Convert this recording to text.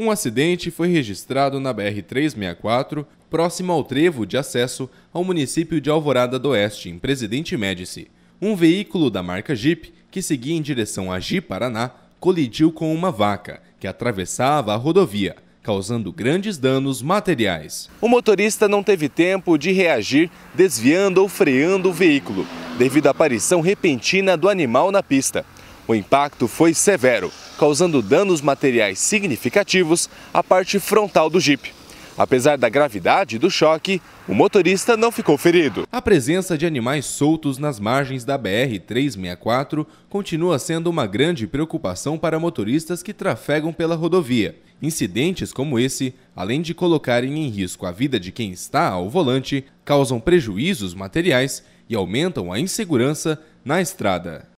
Um acidente foi registrado na BR-364, próximo ao trevo de acesso ao município de Alvorada do Oeste, em Presidente Médici. Um veículo da marca Jeep, que seguia em direção a Ji Paraná, colidiu com uma vaca, que atravessava a rodovia, causando grandes danos materiais. O motorista não teve tempo de reagir, desviando ou freando o veículo, devido à aparição repentina do animal na pista. O impacto foi severo, causando danos materiais significativos à parte frontal do Jeep. Apesar da gravidade do choque, o motorista não ficou ferido. A presença de animais soltos nas margens da BR-364 continua sendo uma grande preocupação para motoristas que trafegam pela rodovia. Incidentes como esse, além de colocarem em risco a vida de quem está ao volante, causam prejuízos materiais e aumentam a insegurança na estrada.